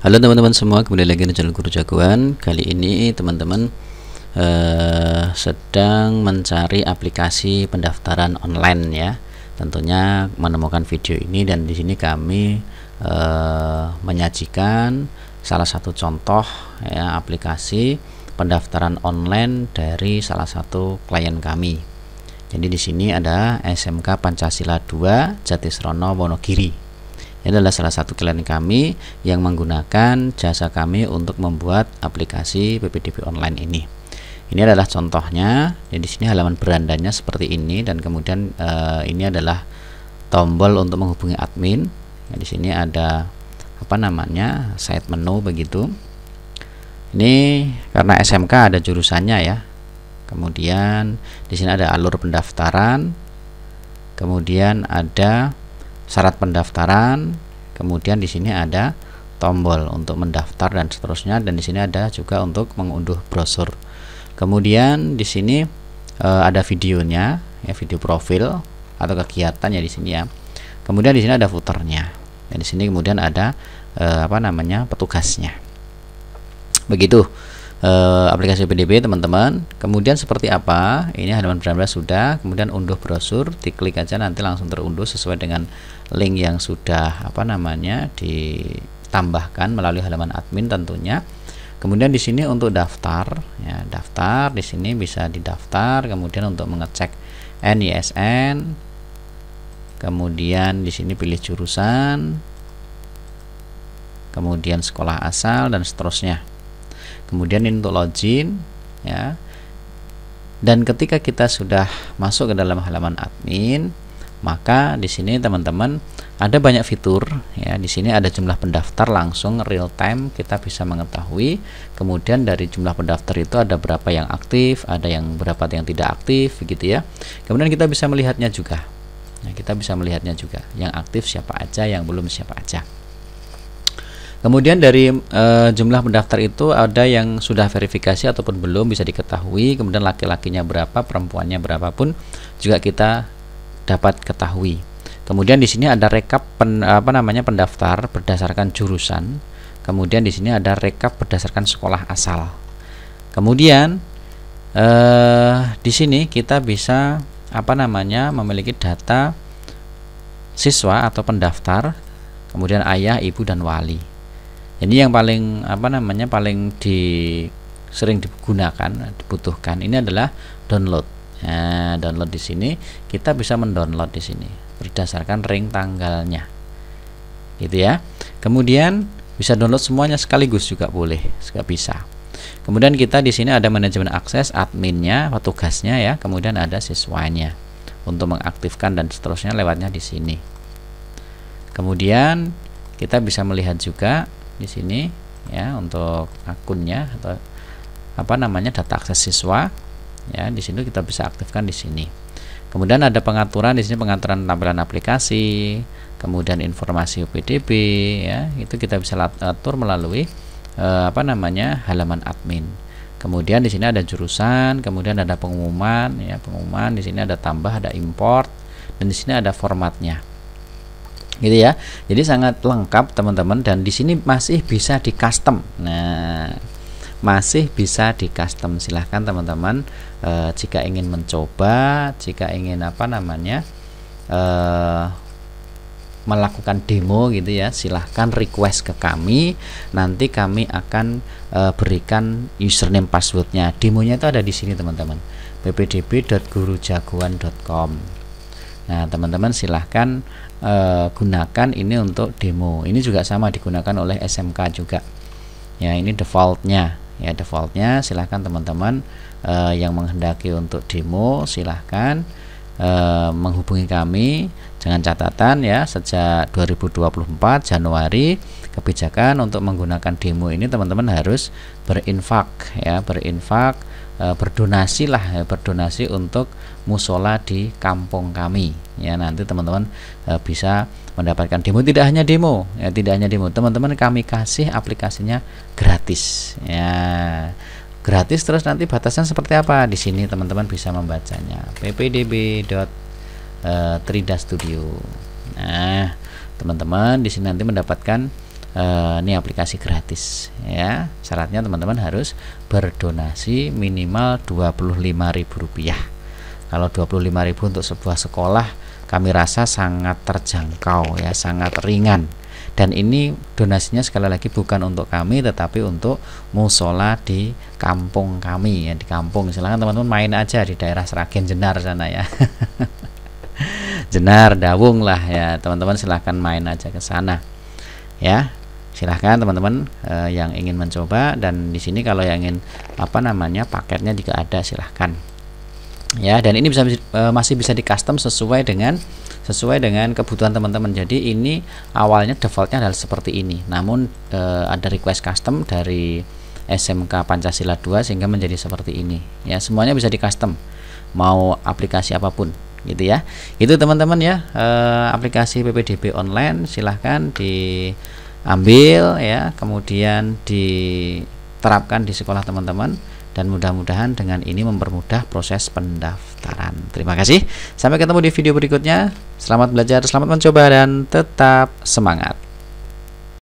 Halo teman-teman semua, kembali lagi di channel Guru Jagoan. Kali ini teman-teman eh, sedang mencari aplikasi pendaftaran online ya. Tentunya menemukan video ini dan di sini kami eh, menyajikan salah satu contoh ya aplikasi pendaftaran online dari salah satu klien kami. Jadi di sini ada SMK Pancasila 2 Jatisrono Wonogiri ini adalah salah satu klien kami yang menggunakan jasa kami untuk membuat aplikasi PPDB online ini. Ini adalah contohnya. Jadi di sini halaman berandanya seperti ini dan kemudian e, ini adalah tombol untuk menghubungi admin. Nah, di sini ada apa namanya? side menu begitu. Ini karena SMK ada jurusannya ya. Kemudian di sini ada alur pendaftaran. Kemudian ada syarat pendaftaran kemudian di sini ada tombol untuk mendaftar dan seterusnya dan di sini ada juga untuk mengunduh brosur kemudian di sini e, ada videonya ya video profil atau kegiatan ya di sini ya kemudian di sini ada footernya dan di sini kemudian ada e, apa namanya petugasnya begitu uh, aplikasi PDB teman-teman kemudian seperti apa ini halaman 19 sudah kemudian unduh brosur diklik aja nanti langsung terunduh sesuai dengan link yang sudah apa namanya ditambahkan melalui halaman admin tentunya kemudian di sini untuk daftar ya daftar di sini bisa didaftar kemudian untuk mengecek NISN kemudian di sini pilih jurusan kemudian sekolah asal dan seterusnya kemudian ini untuk login ya dan ketika kita sudah masuk ke dalam halaman admin maka di sini teman-teman ada banyak fitur ya di sini ada jumlah pendaftar langsung real time kita bisa mengetahui kemudian dari jumlah pendaftar itu ada berapa yang aktif ada yang berapa yang tidak aktif begitu ya kemudian kita bisa melihatnya juga nah, kita bisa melihatnya juga yang aktif siapa aja yang belum siapa aja Kemudian dari e, jumlah pendaftar itu ada yang sudah verifikasi ataupun belum bisa diketahui, kemudian laki-lakinya berapa, perempuannya berapapun juga kita dapat ketahui. Kemudian di sini ada rekap pen, apa namanya pendaftar berdasarkan jurusan. Kemudian di sini ada rekap berdasarkan sekolah asal. Kemudian e, di sini kita bisa apa namanya memiliki data siswa atau pendaftar, kemudian ayah, ibu dan wali ini yang paling apa namanya paling di sering digunakan dibutuhkan ini adalah download nah, download di sini kita bisa mendownload di sini berdasarkan ring tanggalnya gitu ya kemudian bisa download semuanya sekaligus juga boleh juga bisa kemudian kita di sini ada manajemen akses adminnya petugasnya ya kemudian ada siswanya untuk mengaktifkan dan seterusnya lewatnya di sini kemudian kita bisa melihat juga di sini ya untuk akunnya atau apa namanya data akses siswa ya di sini kita bisa aktifkan di sini kemudian ada pengaturan di sini pengaturan tampilan aplikasi kemudian informasi UPDB ya itu kita bisa atur melalui eh, apa namanya halaman admin kemudian di sini ada jurusan kemudian ada pengumuman ya pengumuman di sini ada tambah ada import dan di sini ada formatnya gitu ya jadi sangat lengkap teman-teman dan di sini masih bisa di custom nah masih bisa di custom silahkan teman-teman e, jika ingin mencoba jika ingin apa namanya e, melakukan demo gitu ya silahkan request ke kami nanti kami akan e, berikan username passwordnya demonya itu ada di sini teman-teman ppdb.gurujagoan.com Nah, teman-teman silahkan e, gunakan ini untuk demo. Ini juga sama digunakan oleh SMK juga. Ya, ini defaultnya. Ya, defaultnya silahkan teman-teman e, yang menghendaki untuk demo silahkan e, menghubungi kami. Jangan catatan ya, sejak 2024 Januari kebijakan untuk menggunakan demo ini teman-teman harus berinfak ya berinfak e, berdonasi lah ya, berdonasi untuk musola di kampung kami ya nanti teman-teman e, bisa mendapatkan demo tidak hanya demo ya tidak hanya demo teman-teman kami kasih aplikasinya gratis ya gratis terus nanti batasan seperti apa di sini teman-teman bisa membacanya ppdb. Uh, e, Trida Studio. Nah, teman-teman di sini nanti mendapatkan Eh, ini aplikasi gratis ya syaratnya teman-teman harus berdonasi minimal Rp25.000 kalau Rp25.000 untuk sebuah sekolah kami rasa sangat terjangkau ya sangat ringan dan ini donasinya sekali lagi bukan untuk kami tetapi untuk musola di kampung kami ya di kampung silahkan teman-teman main aja di daerah Seragen Jenar sana ya Jenar Dawung lah ya teman-teman silahkan main aja ke sana ya silahkan teman-teman eh, yang ingin mencoba dan di sini kalau yang ingin apa namanya paketnya jika ada silahkan ya dan ini bisa eh, masih bisa di custom sesuai dengan sesuai dengan kebutuhan teman-teman jadi ini awalnya defaultnya adalah seperti ini namun eh, ada request custom dari SMK Pancasila 2 sehingga menjadi seperti ini ya semuanya bisa di custom mau aplikasi apapun gitu ya itu teman-teman ya aplikasi PPDB online silahkan di ambil ya kemudian diterapkan di sekolah teman-teman dan mudah-mudahan dengan ini mempermudah proses pendaftaran. Terima kasih. Sampai ketemu di video berikutnya. Selamat belajar, selamat mencoba dan tetap semangat.